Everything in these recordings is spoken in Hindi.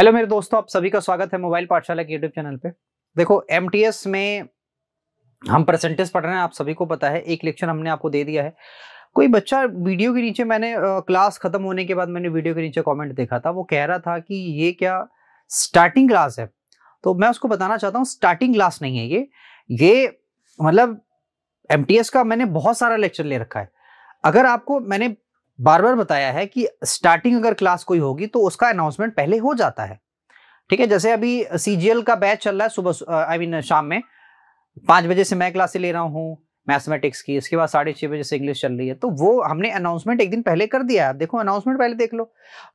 हेलो मेरे दोस्तों आप सभी का स्वागत है मोबाइल पाठशाला के यूट्यूब चैनल पे देखो एम में हम परसेंटेज पढ़ रहे हैं आप सभी को पता है एक लेक्चर हमने आपको दे दिया है कोई बच्चा वीडियो के नीचे मैंने क्लास खत्म होने के बाद मैंने वीडियो के नीचे कमेंट देखा था वो कह रहा था कि ये क्या स्टार्टिंग क्लास है तो मैं उसको बताना चाहता हूँ स्टार्टिंग क्लास नहीं है ये ये मतलब एम का मैंने बहुत सारा लेक्चर ले रखा है अगर आपको मैंने बार बार बताया है कि स्टार्टिंग अगर क्लास कोई होगी तो उसका अनाउंसमेंट पहले हो जाता है ठीक है जैसे अभी सी का बैच चल रहा है सुबह आई मीन शाम में पाँच बजे से मैं क्लासे ले रहा हूँ मैथमेटिक्स की इसके बाद साढ़े छः बजे से इंग्लिश चल रही है तो वो हमने अनाउंसमेंट एक दिन पहले कर दिया है देखो अनाउंसमेंट पहले देख लो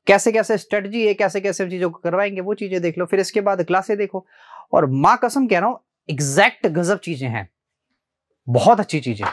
कैसे कैसे स्ट्रेटजी है कैसे कैसे चीज़ों को करवाएंगे वो चीज़ें देख लो फिर इसके बाद क्लासे देखो और माँ कसम कह रहा हूँ एग्जैक्ट गजब चीज़ें हैं बहुत अच्छी चीज़ें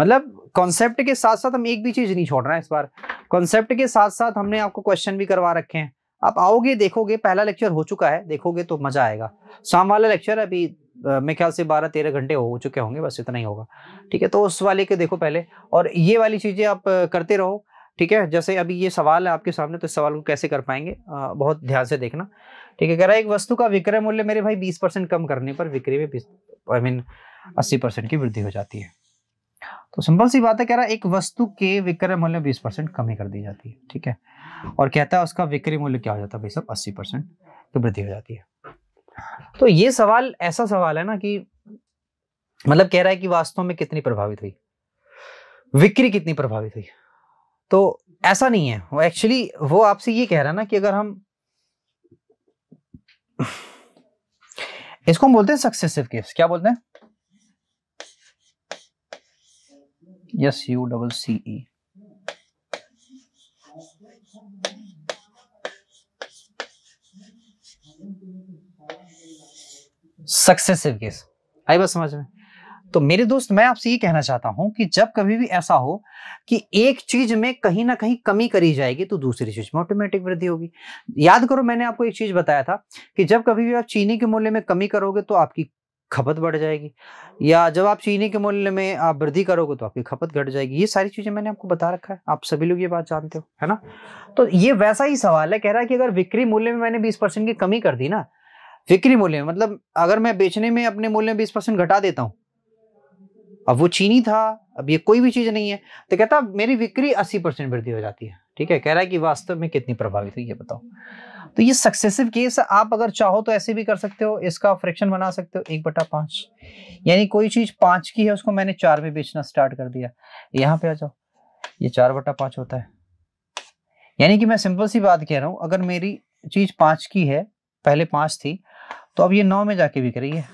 मतलब कॉन्सेप्ट के साथ साथ हम एक भी चीज नहीं छोड़ रहे हैं इस बार कॉन्सेप्ट के साथ साथ हमने आपको क्वेश्चन भी करवा रखे हैं आप आओगे देखोगे पहला लेक्चर हो चुका है देखोगे तो मजा आएगा शाम वाला लेक्चर अभी मेरे ख्याल से बारह तेरह घंटे हो चुके होंगे बस इतना ही होगा ठीक है तो उस वाले के देखो पहले और ये वाली चीज़ें आप करते रहो ठीक है जैसे अभी ये सवाल है आपके सामने तो इस सवाल को कैसे कर पाएंगे आ, बहुत ध्यान से देखना ठीक है कह रहा है एक वस्तु का विक्रय मूल्य मेरे भाई बीस परसेंट कम करने पर विक्रय में आई मीन अस्सी परसेंट की वृद्धि हो जाती है तो सिंपल सी बात है कह रहा है एक वस्तु के विक्रय मूल्य में बीस परसेंट कमी कर दी जाती है ठीक है और कहता है उसका विक्रय मूल्य क्या हो जाता है भाई सब अस्सी परसेंट की वृद्धि हो जाती है तो ये सवाल ऐसा सवाल है ना कि मतलब कह रहा है कि वास्तव में कितनी प्रभावित हुई विक्री कितनी प्रभावित हुई तो ऐसा नहीं है वो एक्चुअली वो आपसे ये कह रहा है ना कि अगर हम इसको हम बोलते हैं सक्सेसिव केस क्या बोलते हैं yes u double c e successive case आई बात समझ में तो मेरे दोस्त मैं आपसे ये कहना चाहता हूं कि जब कभी भी ऐसा हो कि एक चीज में कहीं ना कहीं कमी करी जाएगी तो दूसरी चीज में ऑटोमेटिक वृद्धि होगी याद करो मैंने आपको एक चीज बताया था कि जब कभी भी आप चीनी के मूल्य में कमी करोगे तो आपकी खपत बढ़ जाएगी या जब आप चीनी के मूल्य में आप वृद्धि करोगे तो आपकी खपत घट जाएगी ये सारी चीज़ें मैंने आपको बता रखा है आप सभी लोग ये बात जानते हो है ना तो ये वैसा ही सवाल है कह रहा है कि अगर विक्री मूल्य में मैंने बीस परसेंट की कमी कर दी ना विक्री मूल्य में मतलब अगर मैं बेचने में अपने मूल्य में बीस परसेंट घटा देता हूँ अब वो चीनी था अब ये कोई भी चीज़ नहीं है तो कहता मेरी विक्री अस्सी परसेंट वृद्धि हो जाती है ठीक है कह रहा है कि वास्तव में कितनी प्रभावित हुई ये बताओ तो ये सक्सेसिव केस आप अगर चाहो तो ऐसे भी कर सकते हो इसका फ्रैक्शन बना सकते हो एक बटा पांच यानी कोई चीज़ पांच की है उसको मैंने चार में बेचना स्टार्ट कर दिया यहाँ पे आ जाओ ये चार बटा पांच होता है यानी कि मैं सिंपल सी बात कह रहा हूं अगर मेरी चीज़ पांच की है पहले पांच थी तो अब ये नौ में जाके बिक रही है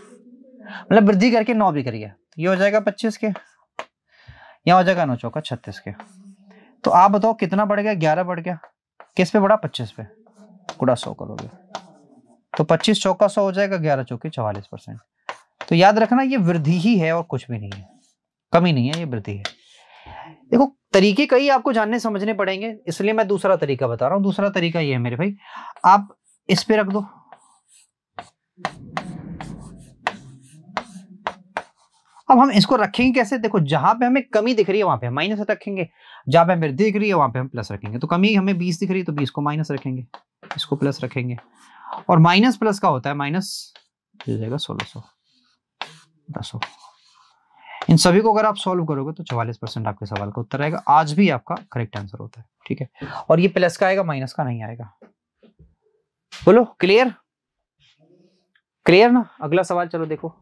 मतलब वृद्धि करके नौ बिक रही है ये हो जाएगा पच्चीस के यहाँ हो जाएगा नौ चौका छत्तीस के तो आप बताओ कितना बढ़ गया ग्यारह बढ़ गया किस पे बढ़ा पच्चीस पे कूड़ा सौ करोगे तो पच्चीस चौका सौ हो जाएगा ग्यारह चौकी चवालीस परसेंट तो याद रखना ये वृद्धि ही है और कुछ भी नहीं है कमी नहीं है ये वृद्धि है देखो तरीके कई आपको जानने समझने पड़ेंगे इसलिए मैं दूसरा तरीका बता रहा हूं दूसरा तरीका ये है मेरे भाई आप इस पे रख दो अब हम इसको रखेंगे कैसे देखो जहां पे हमें कमी दिख रही है वहां पे हम माइनस रखेंगे जहां पे हमें दिख रही है वहां पे हम प्लस रखेंगे तो कमी हमें बीस दिख रही है तो बीस को माइनस रखेंगे इसको प्लस रखेंगे और माइनस प्लस का होता है माइनस हो जाएगा सोलह सौ सो। इन सभी को अगर आप सॉल्व करोगे तो चवालीस परसेंट आपके सवाल का उत्तर आएगा आज भी आपका करेक्ट आंसर होता है ठीक है और ये प्लस का आएगा माइनस का नहीं आएगा बोलो क्लियर क्लियर ना अगला सवाल चलो देखो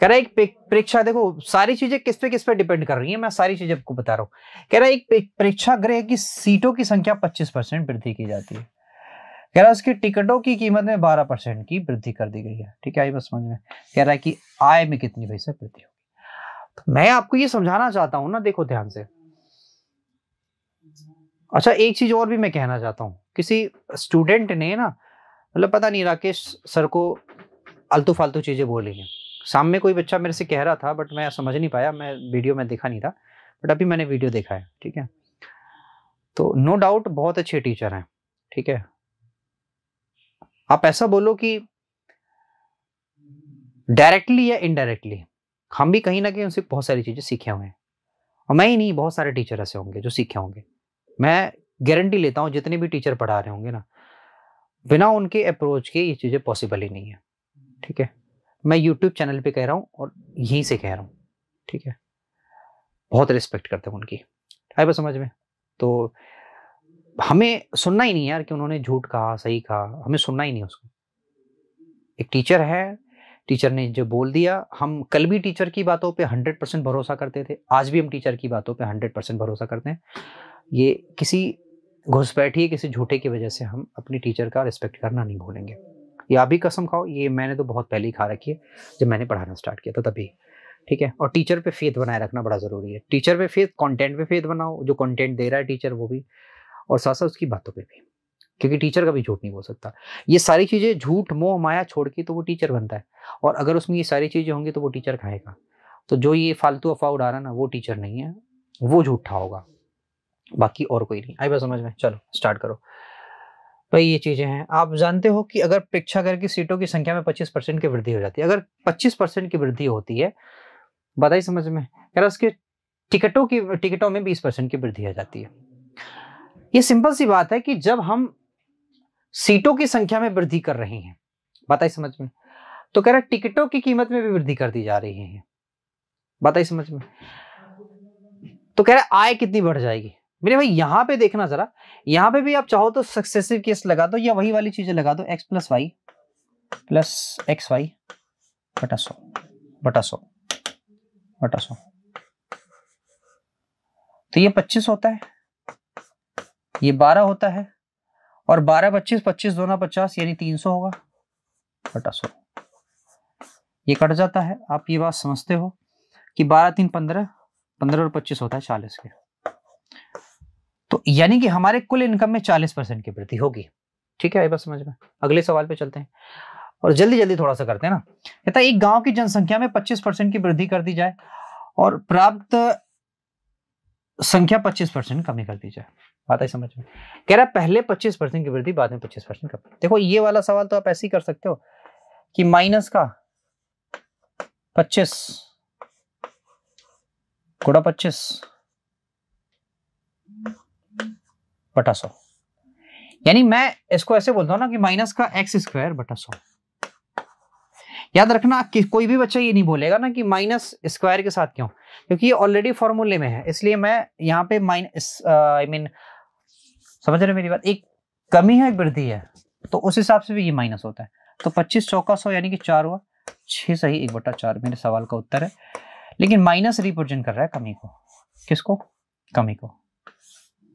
कह रहा है एक परीक्षा देखो सारी चीजें किस पे किस पे डिपेंड कर रही है मैं सारी चीजें आपको बता रहा हूँ कह रहा है एक परीक्षा ग्रह की सीटों की संख्या 25 परसेंट वृद्धि की जाती है कह रहा है उसकी टिकटों की कीमत में 12 परसेंट की वृद्धि कर दी गई है ठीक है आई बस समझ में कह रहा है कि आय में कितनी पैसे वृद्धि होगी तो मैं आपको ये समझाना चाहता हूँ ना देखो ध्यान से अच्छा एक चीज और भी मैं कहना चाहता हूँ किसी स्टूडेंट ने ना मतलब पता नहीं राकेश सर को अलतू फालतू चीजें बोली है सामने कोई बच्चा मेरे से कह रहा था बट मैं समझ नहीं पाया मैं वीडियो में देखा नहीं था बट अभी मैंने वीडियो देखा है ठीक है तो नो डाउट बहुत अच्छे टीचर हैं ठीक है आप ऐसा बोलो कि डायरेक्टली या इनडायरेक्टली हम भी कहीं ना कहीं उनसे बहुत सारी चीज़ें सीखे हुए हैं और मैं ही नहीं बहुत सारे टीचर ऐसे होंगे जो सीखे होंगे मैं गारंटी लेता हूं जितने भी टीचर पढ़ा रहे होंगे ना बिना उनके अप्रोच के ये चीज़ें पॉसिबल ही नहीं है ठीक है मैं यूट्यूब चैनल पे कह रहा हूँ और यहीं से कह रहा हूँ ठीक है बहुत रिस्पेक्ट करते हैं उनकी आए बस समझ में तो हमें सुनना ही नहीं यार कि उन्होंने झूठ कहा सही कहा हमें सुनना ही नहीं उसको एक टीचर है टीचर ने जो बोल दिया हम कल भी टीचर की बातों पे हंड्रेड परसेंट भरोसा करते थे आज भी हम टीचर की बातों पे हंड्रेड परसेंट भरोसा करते हैं ये किसी घुसपैठी किसी झूठे की वजह से हम अपनी टीचर का रिस्पेक्ट करना नहीं भूलेंगे या भी कसम खाओ ये मैंने तो बहुत पहले ही खा रखी है जब मैंने पढ़ाना स्टार्ट किया था तभी ठीक है और टीचर पे फेथ बनाए रखना बड़ा ज़रूरी है टीचर पे फेथ कंटेंट पे फेथ बनाओ जो कंटेंट दे रहा है टीचर वो भी और साथ साथ उसकी बातों पे भी क्योंकि टीचर कभी झूठ नहीं बोल सकता ये सारी चीज़ें झूठ मोह माया छोड़ के तो वो टीचर बनता है और अगर उसमें ये सारी चीज़ें होंगी तो वो टीचर खाएगा तो जो ये फालतू अफवाह उड़ा रहा ना वो टीचर नहीं है वो झूठा होगा बाकी और कोई नहीं आई बात समझ में चलो स्टार्ट करो तो ये चीज़ें हैं आप जानते हो कि अगर प्रेक्षागर की सीटों की संख्या में 25 परसेंट की वृद्धि हो जाती है अगर 25 परसेंट की वृद्धि होती है बताइए समझ में यार उसके टिकटों की टिकटों में 20 परसेंट की वृद्धि हो जाती है ये सिंपल सी बात है कि जब हम सीटों की संख्या में वृद्धि कर रहे हैं बताइए समझ में तो कह रहा टिकटों की कीमत में भी वृद्धि कर दी जा रही है बताइए समझ में तो कह रहा आय कितनी बढ़ जाएगी मेरे भाई यहाँ पे देखना जरा यहाँ पे भी आप चाहो तो सक्सेसिव केस लगा दो या वही वाली चीजें लगा दो X plus Y plus X Y बटा सो बटा सो बटा सो तो ये पच्चीस होता है ये बारह होता है और बारह पच्चीस पच्चीस दोना पचास यानी तीन सौ होगा बटा सो ये कट जाता है आप ये बात समझते हो कि बारह तीन पंद्रह पंद्रह और पच्चीस होता है चालीस के तो यानी कि हमारे कुल इनकम में चालीस परसेंट की वृद्धि होगी ठीक है ये बात समझ में अगले सवाल पे चलते हैं और जल्दी जल्दी थोड़ा सा करते हैं ना कहता है एक गांव की जनसंख्या में 25 परसेंट की वृद्धि कर दी जाए और प्राप्त संख्या 25 परसेंट कमी कर दी जाए बात है समझ में कह रहा है पहले 25 परसेंट की वृद्धि बाद में 25 परसेंट कम देखो ये वाला सवाल तो आप ऐसे ही कर सकते हो कि माइनस का 25 गुड़ा 25 बटा सौ यानी मैं इसको ऐसे बोलता हूँ ना कि माइनस का एक्स स्क्वायर बटा सौ याद रखना कि कोई भी बच्चा ये नहीं बोलेगा ना कि माइनस स्क्वायर के साथ क्यों क्योंकि ये ऑलरेडी फॉर्मूले में है इसलिए मैं यहाँ पे माइनस आई मीन समझ रहे मेरी बात एक कमी है एक वृद्धि है तो उस हिसाब से भी ये माइनस होता है तो पच्चीस चौका सौ यानी कि चार हुआ छः सही एक बटा चार मेरे सवाल का उत्तर है लेकिन माइनस रिप्रेजेंट कर रहा है कमी को किसको कमी को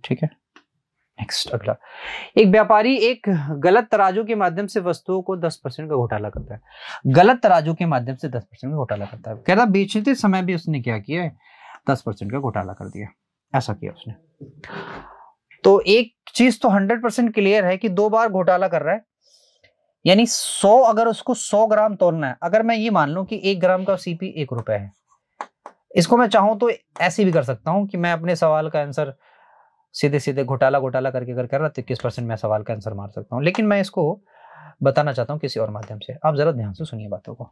ठीक है नेक्स्ट अगला एक व्यापारी एक गलत तराजू के माध्यम से वस्तुओं को 10 परसेंट का घोटाला करता है गलत तराजू के माध्यम से 10 परसेंट का घोटाला करता है कहता बेचते समय भी उसने क्या किया है दस परसेंट का घोटाला कर दिया ऐसा किया उसने तो एक चीज तो हंड्रेड परसेंट क्लियर है कि दो बार घोटाला कर रहा है यानी सौ अगर उसको सौ ग्राम तोड़ना है अगर मैं ये मान लू कि एक ग्राम का सीपी एक रुपए है इसको मैं चाहूं तो ऐसे भी कर सकता हूं कि मैं अपने सवाल का आंसर सीधे सीधे घोटाला घोटाला करके अगर कर रहा तो इक्कीस परसेंट मैं सवाल का आंसर मार सकता हूँ लेकिन मैं इसको बताना चाहता हूँ किसी और माध्यम से आप ज़रा ध्यान से सुनिए बातों को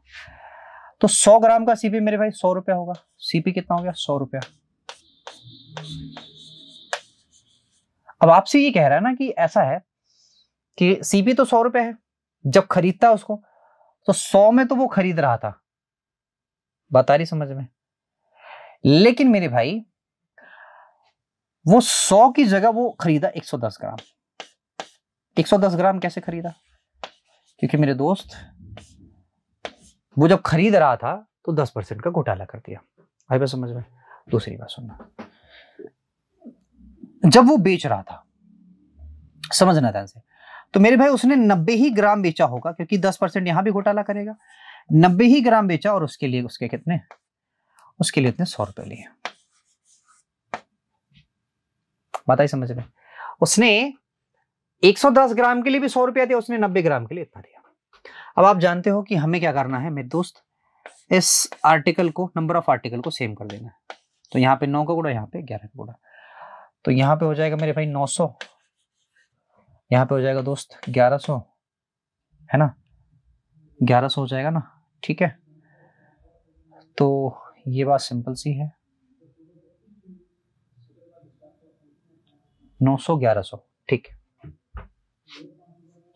तो सौ ग्राम का सीपी मेरे भाई सौ रुपया होगा सीपी कितना हो गया सौ रुपया अब आपसे ये कह रहा है ना कि ऐसा है कि सीपी तो सौ रुपये है जब खरीदता उसको तो सौ में तो वो खरीद रहा था बता रही समझ में लेकिन मेरे भाई वो सौ की जगह वो खरीदा एक सौ दस ग्राम एक सौ दस ग्राम कैसे खरीदा क्योंकि मेरे दोस्त वो जब खरीद रहा था तो दस परसेंट का घोटाला कर दिया आई बात समझ में दूसरी बात सुनना जब वो बेच रहा था समझना ध्यान से तो मेरे भाई उसने नब्बे ही ग्राम बेचा होगा क्योंकि दस परसेंट यहां भी घोटाला करेगा नब्बे ही ग्राम बेचा और उसके लिए उसके कितने उसके लिए इतने सौ रुपए लिए बात आई समझ में उसने 110 ग्राम के लिए भी सौ रुपया दिया उसने 90 ग्राम के लिए इतना दिया अब आप जानते हो कि हमें क्या करना है मेरे दोस्त इस आर्टिकल को नंबर ऑफ आर्टिकल को सेम कर देना है तो यहाँ पे नौ का गुड़ा यहाँ पे ग्यारह का गुड़ा तो यहाँ पे हो जाएगा मेरे भाई नौ सौ यहाँ पे हो जाएगा दोस्त ग्यारह सौ है ना ग्यारह सौ हो जाएगा ना ठीक है तो ये बात सिंपल सी है नौ सौ ग्यारह सौ ठीक है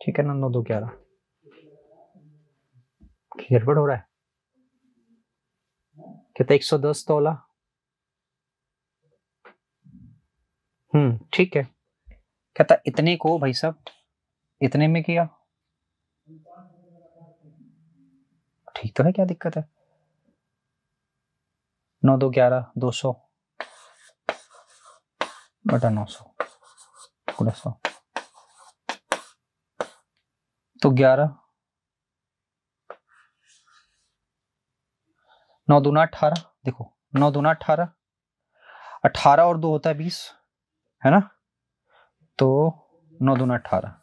ठीक है ना नौ दो ग्यारह गड़बड़ हो रहा है कहते एक सौ दस तोला हम्म ठीक है कहता इतने को भाई साहब इतने में किया ठीक तो है क्या दिक्कत है नौ दो ग्यारह दो सौ बटा नौ सौ इसको रखता तो ग्यारह नौ दूना अठारह देखो नौ दूना अठारह अठारह और दो होता है बीस है ना तो नौ दूना अठारह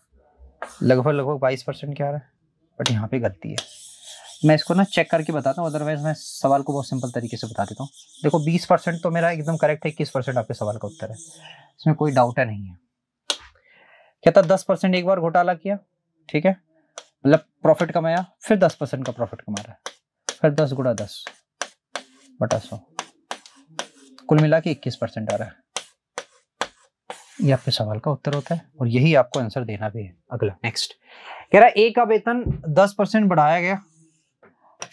लगभग लगभग बाईस परसेंट क्या आ रहा है बट यहाँ पे गलती है मैं इसको ना चेक करके बताता हूँ अदरवाइज मैं सवाल को बहुत सिंपल तरीके से बता देता हूँ देखो बीस परसेंट तो मेरा एकदम करेक्ट है इक्कीस परसेंट आपके सवाल का उत्तर है इसमें कोई डाउट है नहीं है कहता दस परसेंट एक बार घोटाला किया ठीक है मतलब प्रॉफिट कमाया फिर दस परसेंट का प्रॉफिट कमा रहा है फिर दस गुड़ा दस बटा सौ कुल मिला के इक्कीस परसेंट आ रहा है ये आपके सवाल का उत्तर होता है और यही आपको आंसर देना भी है अगला नेक्स्ट कह रहा है ए का वेतन दस परसेंट बढ़ाया गया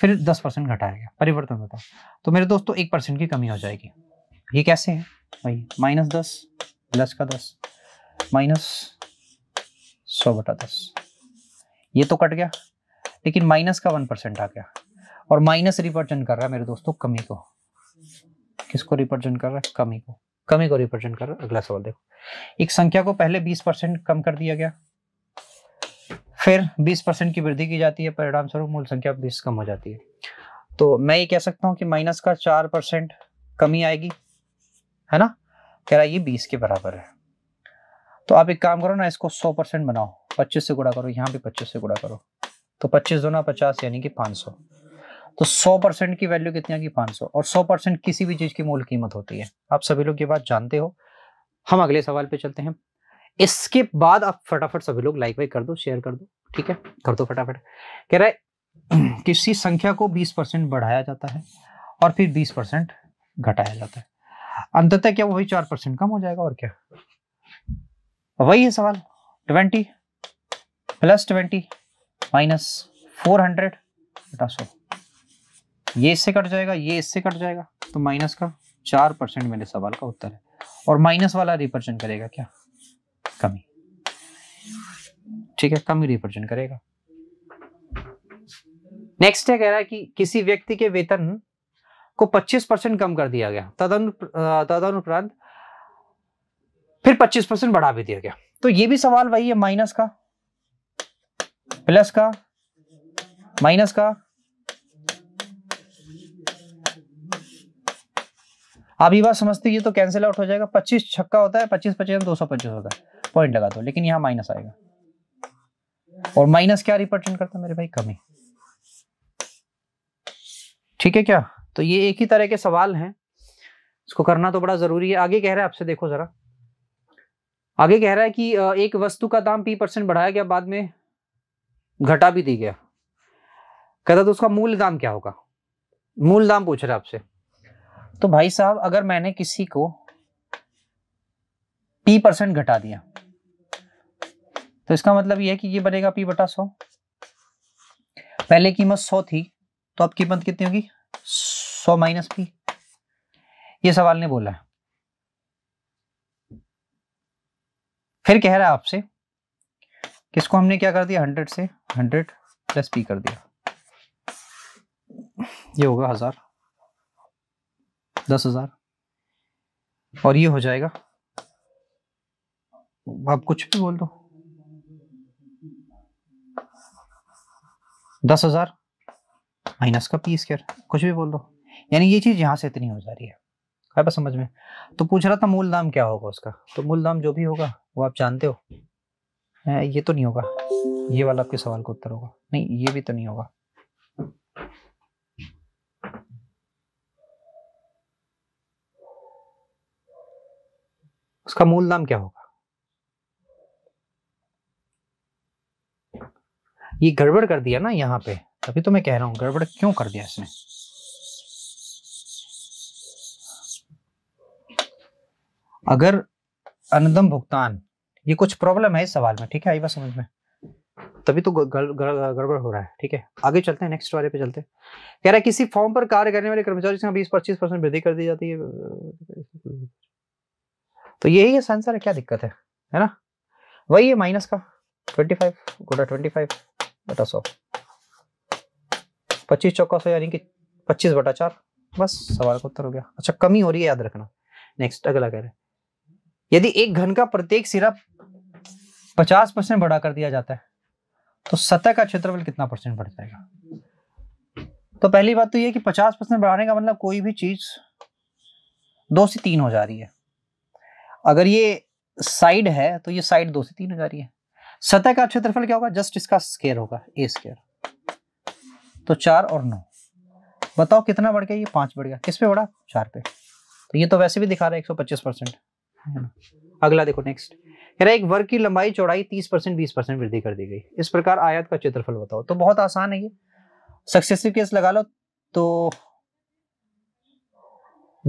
फिर दस परसेंट घटाया गया परिवर्तन होता है तो मेरे दोस्तों एक परसेंट की कमी हो जाएगी ये कैसे है भाई माइनस दस प्लस का दस माइनस सौ बटा दस ये तो कट गया लेकिन माइनस का वन परसेंट आ गया और माइनस रिप्रेजेंट कर रहा है मेरे दोस्तों कमी को किसको रिप्रेजेंट कर रहा है कमी को कमी को रिप्रेजेंट कर रहा है अगला सवाल देखो एक संख्या को पहले बीस परसेंट कम कर दिया गया फिर बीस परसेंट की वृद्धि की जाती है परिणाम स्वरूप मूल संख्या बीस कम हो जाती है तो मैं ये कह सकता हूँ कि माइनस का चार परसेंट कमी आएगी है ना कह रहा है ये बीस के बराबर है तो आप एक काम करो ना इसको सौ परसेंट बनाओ पच्चीस से गुड़ा करो यहाँ पे पच्चीस से गुड़ा करो तो पच्चीस दो ना पचास यानी कि पाँच सौ तो सौ परसेंट की वैल्यू कितनी आएगी पाँच सौ और सौ परसेंट किसी भी चीज की मूल कीमत होती है आप सभी लोग ये बात जानते हो हम अगले सवाल पे चलते हैं इसके बाद आप फटाफट सभी लोग लाइक वाइक कर दो शेयर कर दो ठीक है कर दो फटाफट कह रहे किसी संख्या को बीस परसेंट बढ़ाया जाता है और फिर बीस परसेंट घटाया जाता है अंततः क्या वही चार परसेंट कम हो जाएगा और क्या वही है सवाल twenty plus twenty minus four hundred बटा ये इससे कट जाएगा ये इससे कट जाएगा तो माइनस का चार परसेंट मेरे सवाल का उत्तर है और माइनस वाला रिप्रेजेंट करेगा क्या कमी ठीक है कमी रिप्रेजेंट करेगा नेक्स्ट है कह रहा है कि किसी व्यक्ति के वेतन को 25 परसेंट कम कर दिया गया तदनुपरांत फिर 25 परसेंट बढ़ा भी दिया गया तो ये भी सवाल वही है माइनस का प्लस का माइनस का आप बात समझते ये तो कैंसिल आउट हो जाएगा 25 छक्का होता है 25 पच्चीस दो सौ पच्चीस होता है पॉइंट लगा दो लेकिन यहाँ माइनस आएगा और माइनस क्या रिप्रेजेंट करता है मेरे भाई कमी ठीक है क्या तो ये एक ही तरह के सवाल हैं इसको करना तो बड़ा जरूरी है आगे कह रहे हैं आपसे देखो जरा आगे कह रहा है कि एक वस्तु का दाम पी परसेंट बढ़ाया गया बाद में घटा भी दी गया कहता तो उसका मूल दाम क्या होगा मूल दाम पूछ रहा आपसे तो भाई साहब अगर मैंने किसी को पी परसेंट घटा दिया तो इसका मतलब यह है कि ये बनेगा पी बटा सौ पहले कीमत सौ थी तो अब कीमत कितनी होगी सौ माइनस पी ये सवाल ने बोला है फिर कह रहा है आपसे किसको हमने क्या कर दिया हंड्रेड से हंड्रेड प्लस पी कर दिया ये होगा हजार दस हजार और ये हो जाएगा आप कुछ भी बोल दो दस हजार माइनस का पी स्क्र कुछ भी बोल दो यानी ये चीज यहां से इतनी हो जा रही है है बस समझ में तो पूछ रहा था मूल नाम क्या होगा उसका तो मूल नाम जो भी होगा वो आप जानते हो ये तो नहीं होगा ये वाला आपके सवाल का उत्तर होगा नहीं ये भी तो नहीं होगा उसका मूल नाम क्या होगा ये गड़बड़ कर दिया ना यहाँ पे तभी तो मैं कह रहा हूं गड़बड़ क्यों कर दिया इसने अगर अनदम भुगतान ये कुछ प्रॉब्लम है इस सवाल में ठीक है आई बात समझ में तभी तो गड़बड़ हो रहा है ठीक है आगे चलते हैं नेक्स्ट वाले पे चलते हैं कह रहा है किसी फॉर्म पर कार्य करने वाले कर्मचारी से बीस पच्चीस परसेंट वृद्धि कर दी जाती है तो यही है सेंसर है क्या दिक्कत है है ना वही है माइनस का ट्वेंटी फाइव गोटा ट्वेंटी फाइव बटा सौ पच्चीस चौका सौ यानी कि पच्चीस बटा चार बस सवाल का उत्तर हो गया अच्छा कमी हो रही है याद रखना नेक्स्ट अगला कह रहे हैं यदि एक घन का प्रत्येक सिरा 50 परसेंट बढ़ा कर दिया जाता है तो सतह का क्षेत्रफल कितना परसेंट बढ़ जाएगा तो पहली बात तो यह कि 50 परसेंट बढ़ाने का मतलब कोई भी चीज दो से तीन हो जा रही है अगर ये साइड है तो ये साइड दो से तीन हो जा रही है सतह का क्षेत्रफल क्या होगा जस्ट इसका स्केयर होगा ए स्केयर तो चार और नौ बताओ कितना बढ़ गया ये पांच बढ़ गया किस पे बढ़ा चार पे तो ये तो वैसे भी दिखा रहा है एक सौ पच्चीस परसेंट अगला देखो नेक्स्ट कह रहा है एक वर्ग की लंबाई चौड़ाई तीस परसेंट बीस परसेंट वृद्धि कर दी गई इस प्रकार आयात का क्षेत्रफल बताओ तो बहुत आसान है ये सक्सेसिव केस लगा लो तो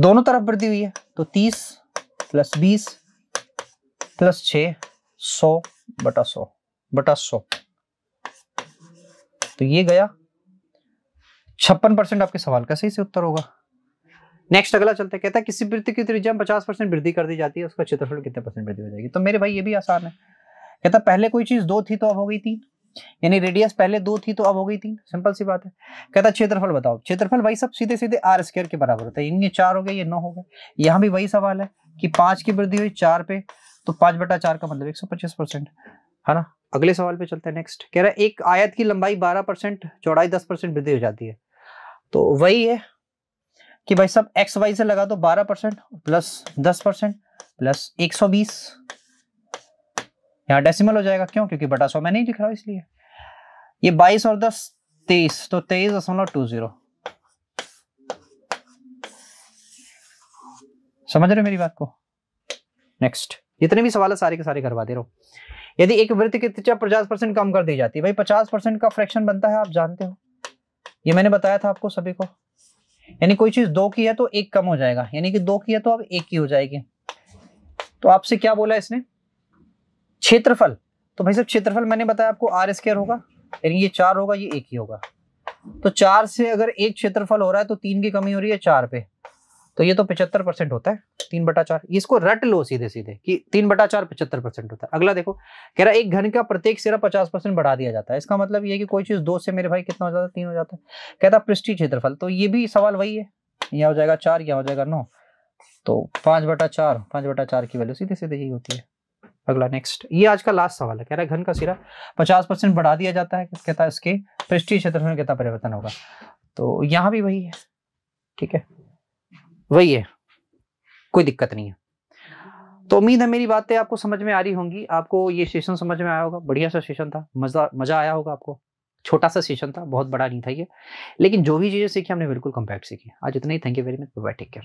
दोनों तरफ वृद्धि हुई है तो तीस प्लस बीस प्लस छ सौ बटा सौ बटा सौ तो ये गया छप्पन परसेंट आपके सवाल का सही से उत्तर होगा नेक्स्ट अगला चलते कहता है किसी वृत्ति की त्रिज्या में पचास परसेंट वृद्धि कर दी जाती है उसका क्षेत्रफल कितने परसेंट वृद्धि हो जाएगी तो मेरे भाई ये भी आसान है कहता पहले कोई चीज दो थी तो अब हो गई तीन यानी रेडियस पहले दो थी तो अब हो गई तीन सिंपल सी बात है कहता क्षेत्रफल बताओ क्षेत्रफल भाई सब सीधे सीधे आर स्क्र के बराबर होता है इनके चार हो गए ये नौ हो गए यहाँ भी वही सवाल है कि पांच की वृद्धि हुई चार पे तो पांच बटा चार का मतलब एक सौ पच्चीस परसेंट है ना अगले सवाल पे चलते हैं नेक्स्ट कह रहा है एक आयत की लंबाई बारह परसेंट चौड़ाई दस परसेंट वृद्धि हो जाती है तो वही है कि भाई सब एक्स वाई से लगा दो बारह परसेंट प्लस दस परसेंट प्लस एक सौ बीस यहाँ डेसिमल हो जाएगा क्यों क्योंकि बटा सौ मैं नहीं लिख रहा हूं इसलिए ये बाईस और दस तेईस तो तेईस दशमलव टू जीरो समझ रहे हो मेरी बात को नेक्स्ट जितने भी सवाल है सारे के सारे करवा दे रहा हूँ यदि एक वृत्त की त्रिज्या पचास परसेंट कम कर दी जाती है भाई पचास परसेंट का फ्रैक्शन बनता है आप जानते हो ये मैंने बताया था आपको सभी को यानी कोई चीज दो की है तो एक कम हो जाएगा यानी कि दो की है तो अब एक की हो जाएगी तो आपसे क्या बोला इसने क्षेत्रफल तो भाई सब क्षेत्रफल मैंने बताया आपको आर स्क्र होगा यानी ये चार होगा ये एक ही होगा तो चार से अगर एक क्षेत्रफल हो रहा है तो तीन की कमी हो रही है चार पे तो ये तो पिछहत्तर परसेंट होता है तीन बटा चार इसको रट लो सीधे सीधे कि तीन बटा चार पिछहत्तर परसेंट होता है अगला देखो कह रहा है एक घन का प्रत्येक सिरा पचास परसेंट बढ़ा दिया जाता है इसका मतलब ये कि कोई चीज दो से मेरे भाई कितना हो जाता है तीन हो जाता है कहता पृष्ठी क्षेत्रफल तो ये भी सवाल वही है यहाँ हो जाएगा चार यहाँ हो जाएगा नौ तो पांच बटा चार पांच बटा चार की वैल्यू सीधे सीधे यही होती है अगला नेक्स्ट ये आज का लास्ट सवाल है कह रहा है घन का सिरा पचास परसेंट बढ़ा दिया जाता है कहता है इसके पृष्ठी क्षेत्रफल में कितना परिवर्तन होगा तो यहाँ भी वही है ठीक है वही है कोई दिक्कत नहीं है तो उम्मीद है मेरी बातें आपको समझ में आ रही होंगी आपको ये सेशन समझ में आया होगा बढ़िया सा सेशन था मज़ा मज़ा आया होगा आपको छोटा सा सेशन था बहुत बड़ा नहीं था ये लेकिन जो भी चीज़ें सीखी हमने बिल्कुल कम्पैक्ट सीखी आज इतना ही thank you very much bye take care